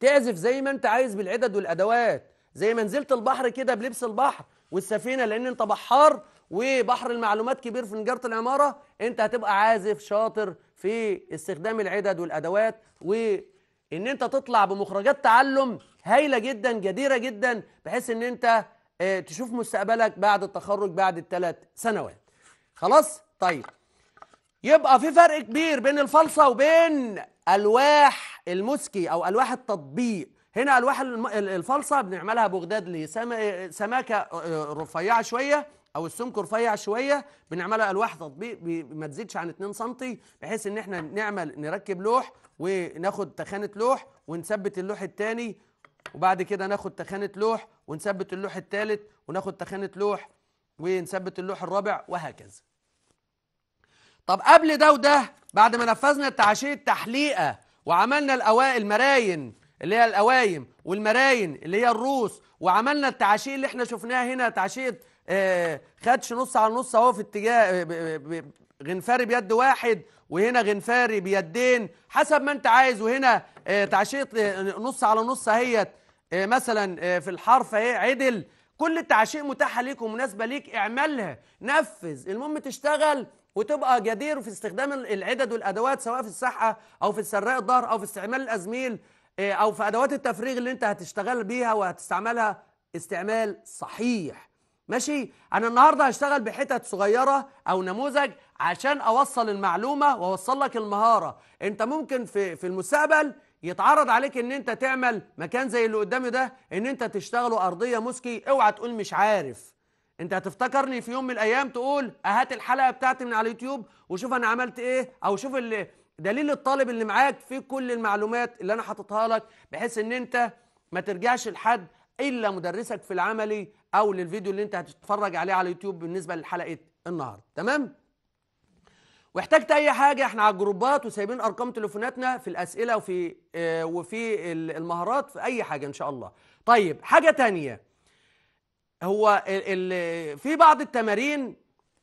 تعزف زي ما انت عايز بالعدد والادوات زي ما نزلت البحر كده بلبس البحر والسفينه لان انت بحار وبحر المعلومات كبير في نجاره العماره انت هتبقى عازف شاطر في استخدام العدد والادوات و ان انت تطلع بمخرجات تعلم هايله جدا جديره جدا بحيث ان انت آه، تشوف مستقبلك بعد التخرج بعد الثلاث سنوات خلاص طيب يبقى في فرق كبير بين الفلصه وبين الواح المسكي او الواح التطبيق هنا الواح الفلصه بنعملها بغداد لسماكه آه، رفيعه شويه او السمك رفيع شويه بنعملها الواح تطبيق ما تزيدش عن 2 سم بحيث ان احنا نعمل نركب لوح وناخد تخانه لوح ونثبت اللوح الثاني وبعد كده ناخد تخانه لوح ونثبت اللوح الثالث وناخد تخانه لوح ونثبت اللوح الرابع وهكذا طب قبل ده وده بعد ما نفذنا التعشيه التحليقه وعملنا الاوائل المراين اللي هي القوايم والمراين اللي هي الروس وعملنا التعشيه اللي احنا شفناها هنا تعشيه آه، خدش نص على نص اهو في اتجاه آه، آه، غنفاري بيد واحد وهنا غنفاري بيدين حسب ما انت عايز وهنا تعشيط نص على نص اهيت مثلا في الحرف اهي عدل كل التعشيق متاحه ليك ومناسبه ليك اعملها نفذ المهم تشتغل وتبقى جدير في استخدام العدد والادوات سواء في الصحه او في السراء الظهر او في استعمال الازميل او في ادوات التفريغ اللي انت هتشتغل بيها وهتستعملها استعمال صحيح ماشي انا النهارده هشتغل بحتت صغيره او نموذج عشان اوصل المعلومه واوصل لك المهاره انت ممكن في في المستقبل يتعرض عليك ان انت تعمل مكان زي اللي قدامي ده ان انت تشتغله ارضيه مسكي اوعى تقول مش عارف انت هتفتكرني في يوم من الايام تقول هات الحلقه بتاعتي من على اليوتيوب وشوف انا عملت ايه او شوف اللي دليل الطالب اللي معاك في كل المعلومات اللي انا حاططها لك بحيث ان انت ما ترجعش لحد الا مدرسك في العملي او للفيديو اللي انت هتتفرج عليه على يوتيوب بالنسبه لحلقه النهارده تمام واحتجت اي حاجه احنا على الجروبات وسايبين ارقام تليفوناتنا في الاسئله وفي اه وفي المهارات في اي حاجه ان شاء الله طيب حاجه تانية هو ال ال في بعض التمارين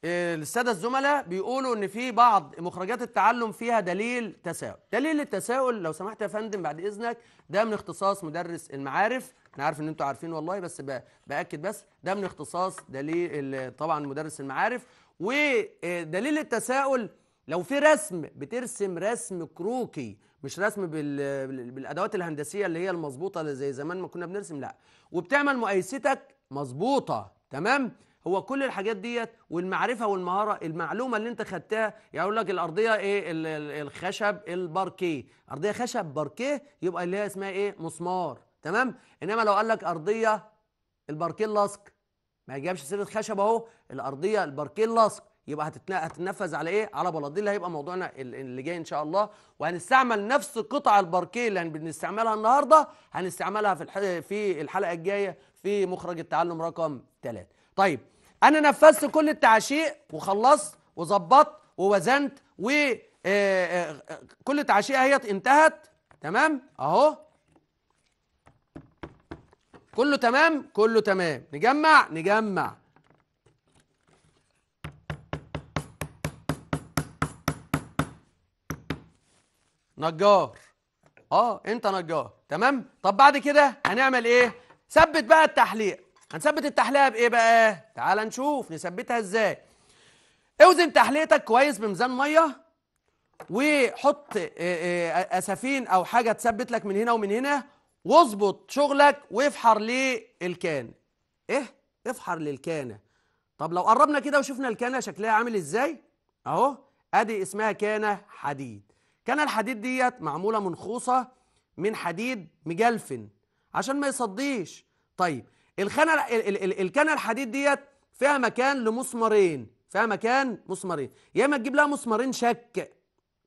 آه، الساده الزملاء بيقولوا ان في بعض مخرجات التعلم فيها دليل تساؤل دليل التساؤل لو سمحت يا فندم بعد اذنك ده من اختصاص مدرس المعارف انا عارف ان انتوا عارفين والله بس باكد بس ده من اختصاص دليل طبعا مدرس المعارف ودليل التساؤل لو في رسم بترسم رسم كروكي مش رسم بالادوات الهندسيه اللي هي المظبوطه زي زمان ما كنا بنرسم لا وبتعمل مقايستك مظبوطه تمام هو كل الحاجات ديت والمعرفه والمهاره المعلومه اللي انت خدتها يقول لك الارضيه ايه الخشب الباركيه ارضيه خشب باركيه يبقى اللي هي اسمها ايه مسمار تمام انما لو قال لك ارضيه الباركين لاصق ما يجيبش سيره خشب اهو الارضيه الباركين لاصق يبقى هتتنفذ على ايه على بلاطين اللي هيبقى موضوعنا اللي جاي ان شاء الله وهنستعمل نفس قطع الباركيه اللي بنستعملها النهارده هنستعملها في في الحلقه الجايه في مخرج التعلم رقم 3 طيب انا نفذت كل التعشيق وخلصت وظبطت ووزنت و آه، آه، آه، كل تعشيقه هي انتهت تمام اهو كله تمام كله تمام نجمع نجمع نجار اه انت نجار تمام طب بعد كده هنعمل ايه ثبت بقى التحليق هنثبت التحليقه بايه بقى تعال نشوف نثبتها ازاي اوزن تحليقتك كويس بميزان ميه وحط آه، آه، اسافين او حاجه تثبت لك من هنا ومن هنا واظبط شغلك وافحر للكان ايه افحر للكانه طب لو قربنا كده وشفنا الكانه شكلها عامل ازاي اهو ادي اسمها كانه حديد كان الحديد ديت معموله منخوصه من حديد مجلفن عشان ما يصديش طيب الخانه الكانه الحديد ديت فيها مكان لمسمارين فيها مكان مسمارين يا اما تجيب لها مسمارين شك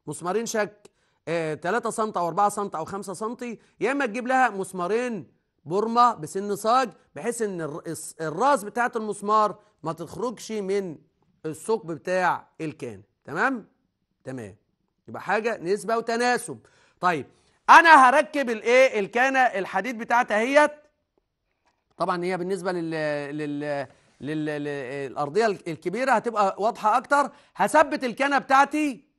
مسمارين شك 3 آه، سم او 4 سم او 5 سم يا اما تجيب لها مسمارين بورما بسن صاج بحيث ان الراس بتاعه المسمار ما تخرجش من الثقب بتاع الكان تمام تمام يبقى حاجه نسبه وتناسب طيب انا هركب الايه الكانه الحديد بتاعتها اهيت طبعا هي بالنسبه لل لل للارضيه الكبيره هتبقى واضحه اكتر هثبت الكنه بتاعتي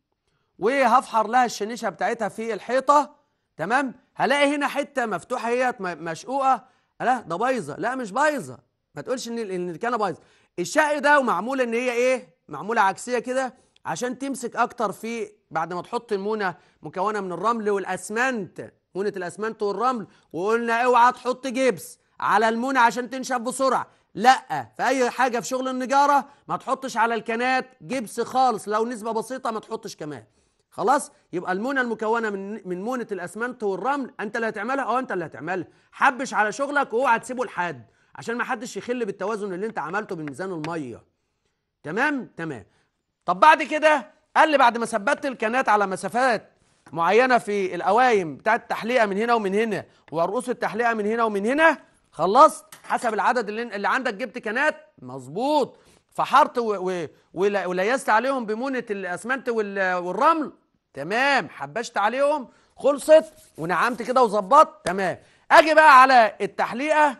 وهفحر لها الشنيشه بتاعتها في الحيطه تمام هلاقي هنا حته مفتوحه هي مشقوقه لا ده بايظه لا مش بايظه ما تقولش ان ان الكنه بايظه الشق ده ومعمول ان هي ايه معموله عكسيه كده عشان تمسك اكتر في بعد ما تحط المونه مكونه من الرمل والاسمنت مونه الاسمنت والرمل وقلنا اوعى تحط جبس على المونه عشان تنشف بسرعه لا في اي حاجه في شغل النجاره ما تحطش على الكنات جبس خالص لو نسبه بسيطه ما تحطش كمان خلاص يبقى المونه المكونه من من مونه الاسمنت والرمل انت اللي هتعملها اه انت اللي هتعملها حبش على شغلك واوعى تسيبه لحد عشان ما حدش يخل بالتوازن اللي انت عملته بميزان الميه تمام تمام طب بعد كده قال لي بعد ما ثبتت الكنات على مسافات معينه في القوايم بتاعه التحليقه من هنا ومن هنا ورؤوس التحليقه من هنا ومن هنا خلصت حسب العدد اللي, اللي عندك جبت كنات مظبوط فحرت وليست عليهم بمونه الاسمنت والرمل تمام حبشت عليهم خلصت ونعمت كده وظبطت تمام اجي بقى على التحليقه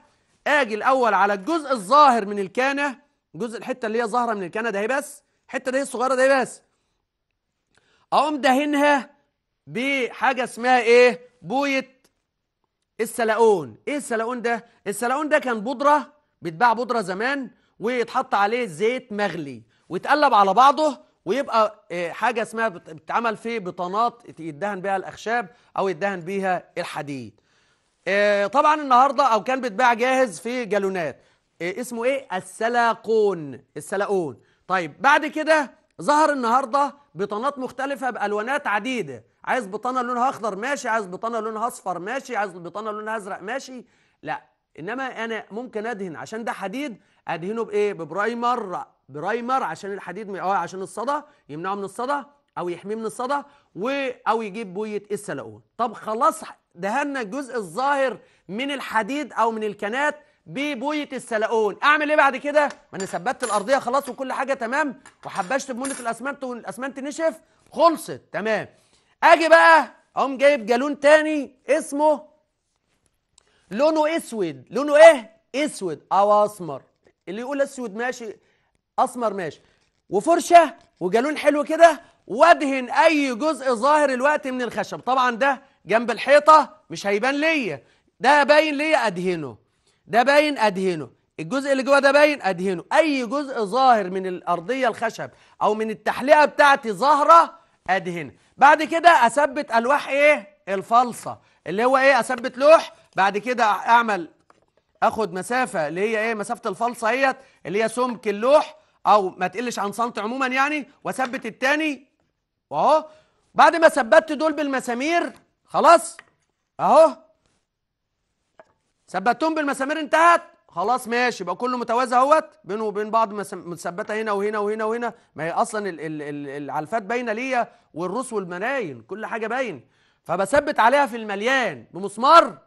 اجي الاول على الجزء الظاهر من الكانه جزء الحته اللي هي ظاهره من الكانه ده هي إيه بس الحته دي الصغيره ده هي إيه بس اقوم دهنها بحاجه اسمها ايه بويه السلاقون ايه السلاقون ده السلاقون ده كان بودره بيتباع بودره زمان ويتحط عليه زيت مغلي ويتقلب على بعضه ويبقى آه، حاجة اسمها بتتعمل في بطانات يدهن بها الأخشاب أو يدهن بيها الحديد آه، طبعا النهاردة أو كان بيتباع جاهز في جالونات آه، اسمه إيه؟ السلاقون السلاقون طيب بعد كده ظهر النهارده بطانات مختلفه بالوانات عديده عايز بطانه لونها اخضر ماشي عايز بطانه لونها اصفر ماشي عايز بطانه لونها ازرق ماشي لا انما انا ممكن ادهن عشان ده حديد ادهنه بايه ببرايمر برايمر عشان الحديد م... اه عشان الصدى يمنعه من الصدى او يحميه من الصدى و... او يجيب بويه السلقون طب خلاص دهنا الجزء الظاهر من الحديد او من الكنات ببويه السلقون اعمل ايه بعد كده ما انا ثبتت الارضيه خلاص وكل حاجه تمام وحبشت بمونه الاسمنت والاسمنت نشف خلصت تمام اجي بقى اقوم جايب جالون تاني اسمه لونه اسود لونه ايه اسود او اسمر اللي يقول اسود ماشي اسمر ماشي وفرشه وجالون حلو كده وادهن اي جزء ظاهر الوقت من الخشب طبعا ده جنب الحيطه مش هيبان ليا ده باين ليا ادهنه ده باين ادهنه الجزء اللي جوه ده باين ادهنه اي جزء ظاهر من الارضيه الخشب او من التحليقه بتاعتي ظاهره ادهنه بعد كده اثبت الواح ايه الفلصه اللي هو ايه اثبت لوح بعد كده اعمل اخد مسافه اللي هي ايه مسافه الفلصه اهيت اللي هي سمك اللوح او ما تقلش عن سنتي عموما يعني واثبت التاني واهو بعد ما ثبتت دول بالمسامير خلاص اهو ثبتهم بالمسامير انتهت خلاص ماشي يبقى كله متوازي اهوت بينه وبين بعض متثبته هنا وهنا وهنا وهنا ما هي اصلا ال ال ال العلفات باينه ليا والروس والمناين كل حاجه باين فبثبت عليها في المليان بمسمار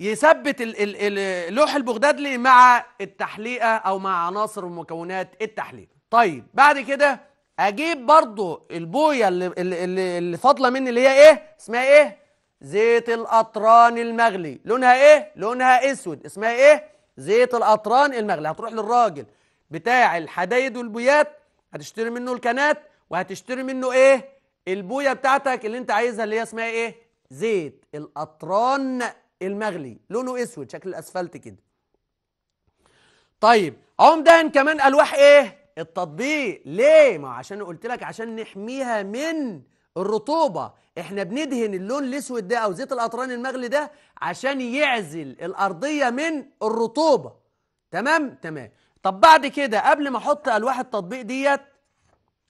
يثبت لوح البغدادلي مع التحليقه او مع عناصر ومكونات التحليق طيب بعد كده اجيب برضو البويه اللي, اللي, اللي فاضله مني اللي هي ايه اسمها ايه زيت القطران المغلي لونها ايه لونها اسود اسمها ايه زيت القطران المغلي هتروح للراجل بتاع الحدايد والبويات هتشتري منه الكنات وهتشتري منه ايه البويه بتاعتك اللي انت عايزها اللي هي اسمها ايه زيت القطران المغلي لونه اسود شكل الاسفلت كده طيب عمدان كمان الواح ايه التطبيق ليه ما عشان قلت لك عشان نحميها من الرطوبة احنا بندهن اللون الاسود ده او زيت الاطران المغلي ده عشان يعزل الارضية من الرطوبة تمام تمام طب بعد كده قبل ما احط الواح التطبيق ديت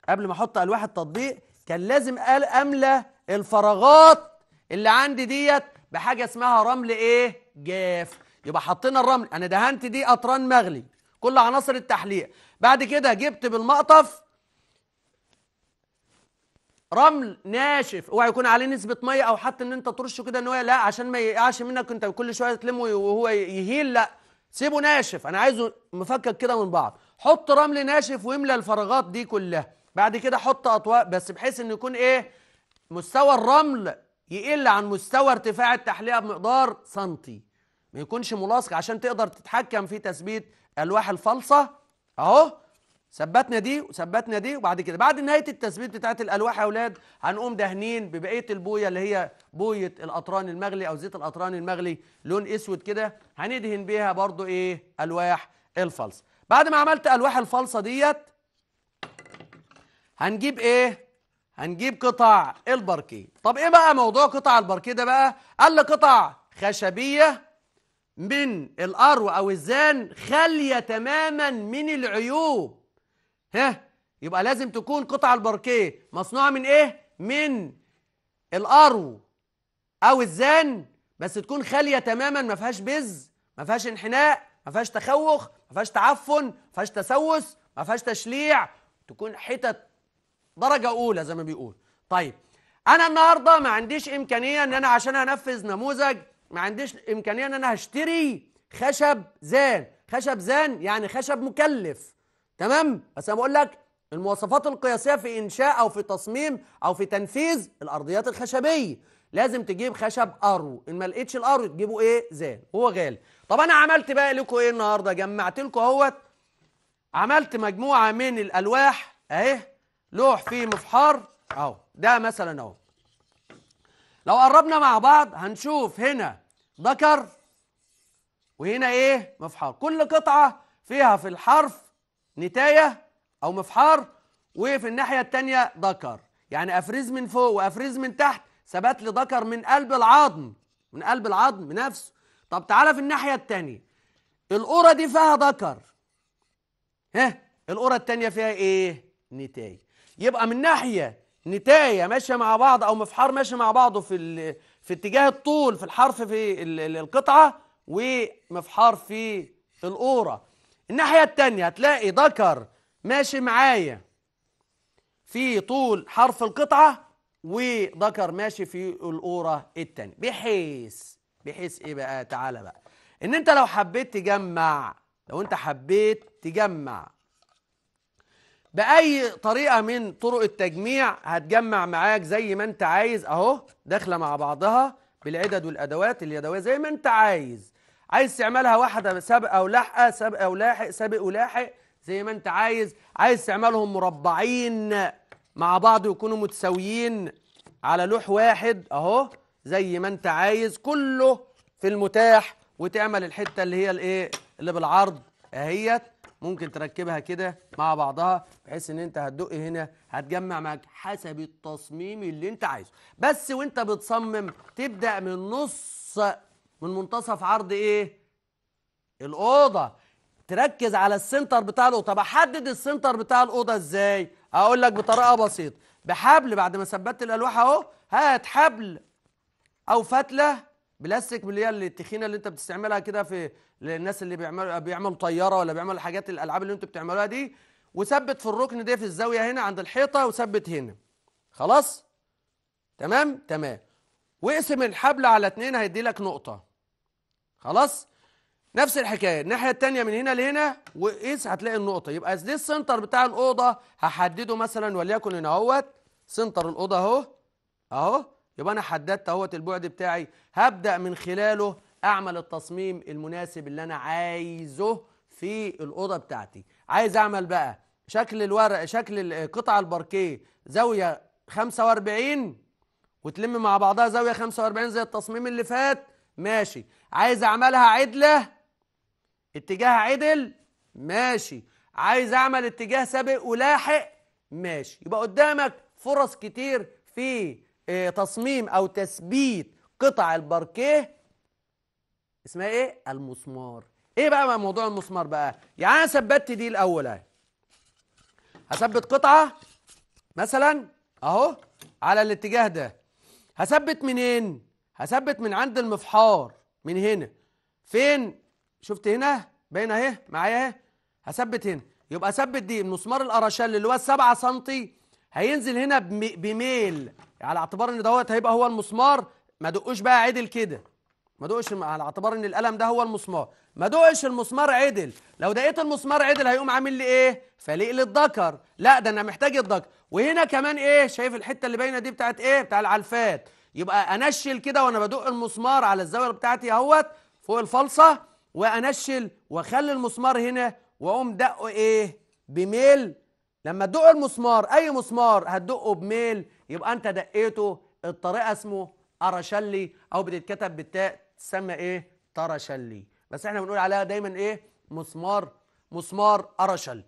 قبل ما احط الواح التطبيق كان لازم املى الفراغات اللي عندي ديت بحاجه اسمها رمل ايه جاف يبقى حطينا الرمل انا دهنت دي قطران مغلي كل عناصر التحليق بعد كده جبت بالمقطف رمل ناشف اوعى يكون عليه نسبه ميه او حتى ان انت ترشه كده ان هو لا عشان ما يقعش منك انت كل شويه تلمه وهو يهيل لا سيبه ناشف انا عايزه مفكك كده من بعض حط رمل ناشف واملى الفراغات دي كلها بعد كده حط اطواق بس بحيث ان يكون ايه مستوى الرمل يقل عن مستوى ارتفاع التحلية بمقدار سنتي ما يكونش ملاصق عشان تقدر تتحكم في تثبيت ألواح الفلصة أهو ثبتنا دي وثبتنا دي وبعد كده بعد نهايه التثبيت بتاعت الالواح يا اولاد هنقوم دهنين ببقيه البويه اللي هي بويه القطران المغلي او زيت القطران المغلي لون اسود كده هندهن بيها برضو ايه الواح الفلصه بعد ما عملت الواح الفلصه ديت هنجيب ايه هنجيب قطع الباركيه طب ايه بقى موضوع قطع الباركيه ده بقى قال لي قطع خشبيه من الارو او الزان خاليه تماما من العيوب ها يبقى لازم تكون قطع الباركيه مصنوعه من ايه من الارو او الزان بس تكون خاليه تماما ما فيهاش بز ما فيهاش انحناء ما فيهاش تخوخ ما فيهاش تعفن ما فيهاش تسوس ما فيهاش تشليع تكون حتت درجة أولى زي ما بيقول طيب أنا النهاردة ما عنديش إمكانية إن أنا عشان أنفذ نموذج ما عنديش إمكانية إن أنا هشتري خشب زان خشب زان يعني خشب مكلف تمام بس أنا بقول لك المواصفات القياسية في إنشاء أو في تصميم أو في تنفيذ الأرضيات الخشبية لازم تجيب خشب أرو إن ما لقيتش الأرو تجيبه إيه زان هو غالي طب أنا عملت بقى لكم إيه النهاردة جمعت لكم أهوت عملت مجموعة من الألواح أهي لوح فيه مفحار اهو ده مثلا اهو لو قربنا مع بعض هنشوف هنا ذكر وهنا ايه مفحار كل قطعه فيها في الحرف نتايه او مفحار وفي الناحيه الثانيه ذكر يعني افرز من فوق وافرز من تحت ثبت لي ذكر من قلب العظم من قلب العظم نفسه طب تعالى في الناحيه الثانيه القرى دي فيها ذكر ها القرى الثانيه فيها ايه نتايه يبقى من ناحية نتاية ماشية مع بعض أو مفحار ماشي مع بعضه في في اتجاه الطول في الحرف في القطعة ومفحار في القورة الناحية التانية هتلاقي ذكر ماشي معايا في طول حرف القطعة وذكر ماشي في القورة التانية بحيث بحيث ايه بقى تعالى بقى ان انت لو حبيت تجمع لو انت حبيت تجمع بأي طريقة من طرق التجميع هتجمع معاك زي ما انت عايز اهو داخلة مع بعضها بالعدد والأدوات اليدوية زي ما انت عايز عايز تعملها واحدة سابقة ولاحقة سابقة ولاحق سابق ولاحق زي ما انت عايز عايز تعملهم مربعين مع بعض يكونوا متساويين على لوح واحد اهو زي ما انت عايز كله في المتاح وتعمل الحتة اللي هي الايه اللي بالعرض اهيت ممكن تركبها كده مع بعضها بحيث ان انت هتدق هنا هتجمع معاك حسب التصميم اللي انت عايزه بس وانت بتصمم تبدا من نص من منتصف عرض ايه الاوضه تركز على السنتر بتاع الاوضه طب احدد السنتر بتاع الاوضه ازاي اقول لك بطريقه بسيطه بحبل بعد ما ثبتت الالواح اهو هات حبل او فتله بلاستيك اللي هي التخينه اللي انت بتستعملها كده في للناس اللي بيعملوا بيعملوا طياره ولا بيعملوا الحاجات الالعاب اللي انتوا بتعملوها دي وثبت في الركن ده في الزاويه هنا عند الحيطه وثبت هنا خلاص تمام تمام واقسم الحبل على اثنين هيدي لك نقطه خلاص نفس الحكايه الناحيه الثانيه من هنا لهنا وقيس هتلاقي النقطه يبقى دي السنتر بتاع الاوضه هحدده مثلا وليكن هنا اهوت سنتر الاوضه اهو اهو يبقى انا حددت اهوت البعد بتاعي هبدا من خلاله اعمل التصميم المناسب اللي انا عايزه في الاوضه بتاعتي عايز اعمل بقى شكل الورق شكل قطع الباركيه زاويه 45 وتلم مع بعضها زاويه 45 زي التصميم اللي فات ماشي عايز اعملها عدله اتجاه عدل ماشي عايز اعمل اتجاه سابق ولاحق ماشي يبقى قدامك فرص كتير في إيه، تصميم أو تثبيت قطع الباركيه اسمها إيه؟ المسمار إيه بقى موضوع المسمار بقى؟ يعني أنا ثبتت دي الأول أهي هثبت قطعة مثلا أهو على الاتجاه ده هثبت منين؟ هثبت من عند المفحار من هنا فين؟ شفت هنا؟ باين أهي معايا أهي هثبت هنا يبقى ثبت دي مسمار القرشال اللي هو 7 سم هينزل هنا بميل على اعتبار ان دوت هيبقى هو المسمار ما دقوش بقى عدل كده ما دقش على اعتبار ان القلم ده هو المسمار ما دقش المسمار عدل لو دقيت المسمار عدل هيقوم عامل لي ايه فليق للذكر لا ده انا محتاج الذكر وهنا كمان ايه شايف الحته اللي باينه دي بتاعت ايه بتاع العلفات يبقى انشل كده وانا بدق المسمار على الزاويه بتاعتي اهوت فوق الفلصه وانشل واخلي المسمار هنا واقوم دقه ايه بميل لما تدق المسمار اي مسمار هتدقه بميل يبقى انت دقيته الطريقه اسمه ارشلي او بتتكتب بالتاء تسمى ايه ترشلي بس احنا بنقول عليها دايما ايه مسمار مسمار ارشل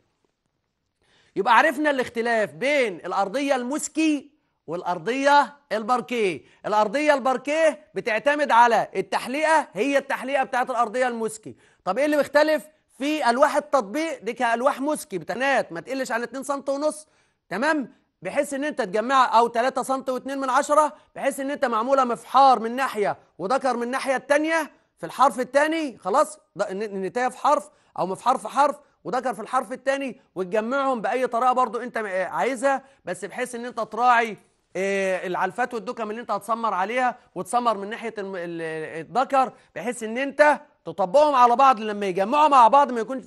يبقى عرفنا الاختلاف بين الارضيه المسكي والارضيه الباركيه الارضيه الباركيه بتعتمد على التحليقه هي التحليقه بتاعت الارضيه المسكي طب ايه اللي بيختلف في الواح التطبيق دي كالواح موسكي بتنات ما تقلش عن 2 سم ونص تمام بحيث ان انت تجمعها او 3 سم و2 من عشرة بحيث ان انت معموله مفحار من ناحيه وذكر من الناحيه الثانيه في الحرف الثاني خلاص النتايه في حرف او مفحار في حرف وذكر في الحرف الثاني وتجمعهم باي طريقه برضو انت آه، عايزها بس بحيث ان انت تراعي آه، العلفات والدكم اللي انت هتسمر عليها وتسمر من ناحيه الذكر بحيث ان انت تطبقهم على بعض لما يجمعوا مع بعض ما يكون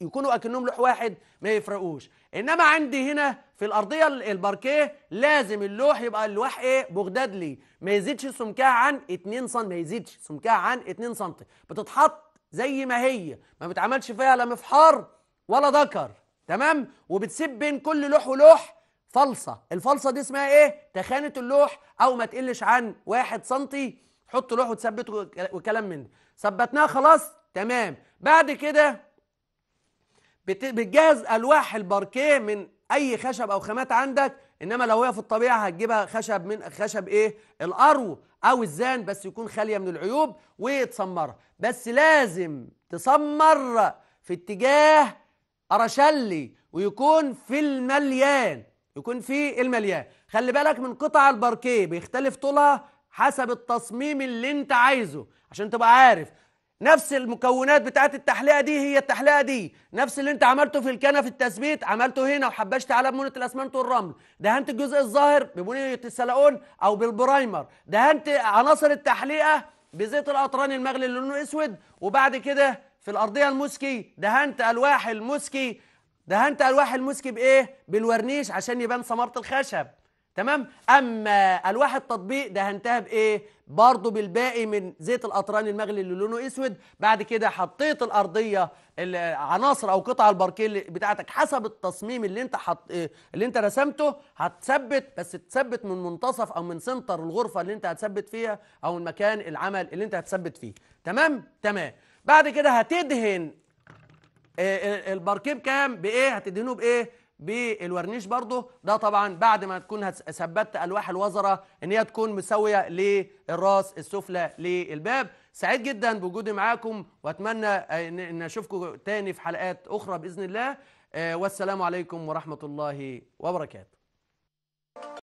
يكونوا اكنهم لوح واحد ما يفرقوش انما عندي هنا في الارضيه الباركيه لازم اللوح يبقى اللوح ايه بغداد لي ما يزيدش سمكها عن 2 سم ما يزيدش سمكها عن 2 سم بتتحط زي ما هي ما بتعملش فيها لا مفحار ولا ذكر تمام وبتسيب بين كل لوح ولوح فلصه الفلصه دي اسمها ايه تخانه اللوح او ما تقلش عن 1 سم حط لوح وتثبته وكلام من ده ثبتناها خلاص تمام بعد كده بتجهز الواح الباركيه من اي خشب او خامات عندك انما لو هي في الطبيعه هتجيبها خشب من خشب ايه الارو او الزان بس يكون خاليه من العيوب وتسمرها بس لازم تسمر في اتجاه ارشلي ويكون في المليان يكون في المليان خلي بالك من قطع الباركيه بيختلف طولها حسب التصميم اللي انت عايزه عشان تبقى عارف نفس المكونات بتاعت التحليقه دي هي التحليقه دي نفس اللي انت عملته في الكنف التثبيت عملته هنا وحبشت على بمونه الاسمنت والرمل دهنت الجزء الظاهر ببنيه السلقون او بالبرايمر دهنت عناصر التحليقه بزيت القطران المغلي اللي لونه اسود وبعد كده في الارضيه المسكي دهنت الواح المسكي دهنت الواح المسكي بايه بالورنيش عشان يبان سماره الخشب تمام اما الواح التطبيق دهنتها بايه برضو بالباقي من زيت القطران المغلي اللي لونه اسود بعد كده حطيت الارضيه عناصر او قطع الباركيه بتاعتك حسب التصميم اللي انت حط اللي انت رسمته هتثبت بس تثبت من منتصف او من سنتر الغرفه اللي انت هتثبت فيها او المكان العمل اللي انت هتثبت فيه تمام تمام بعد كده هتدهن آه، آه، الباركيه كام بايه هتدهنه بايه بالورنيش برضه ده طبعا بعد ما تكون ثبتت الواح الوزره ان هي تكون مساويه للراس السفلى للباب سعيد جدا بوجودي معاكم واتمنى ان اشوفكم تاني في حلقات اخرى باذن الله آه، والسلام عليكم ورحمه الله وبركاته